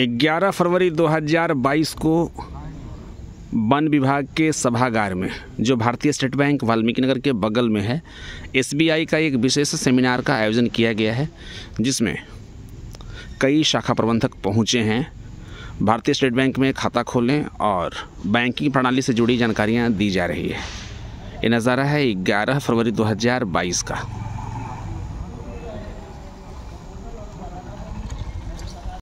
11 फरवरी 2022 को वन विभाग के सभागार में जो भारतीय स्टेट बैंक वाल्मीकि नगर के बगल में है एसबीआई का एक विशेष सेमिनार का आयोजन किया गया है जिसमें कई शाखा प्रबंधक पहुँचे हैं भारतीय स्टेट बैंक में खाता खोलें और बैंकिंग प्रणाली से जुड़ी जानकारियां दी जा रही है ये नज़ारा है 11 फरवरी 2022 का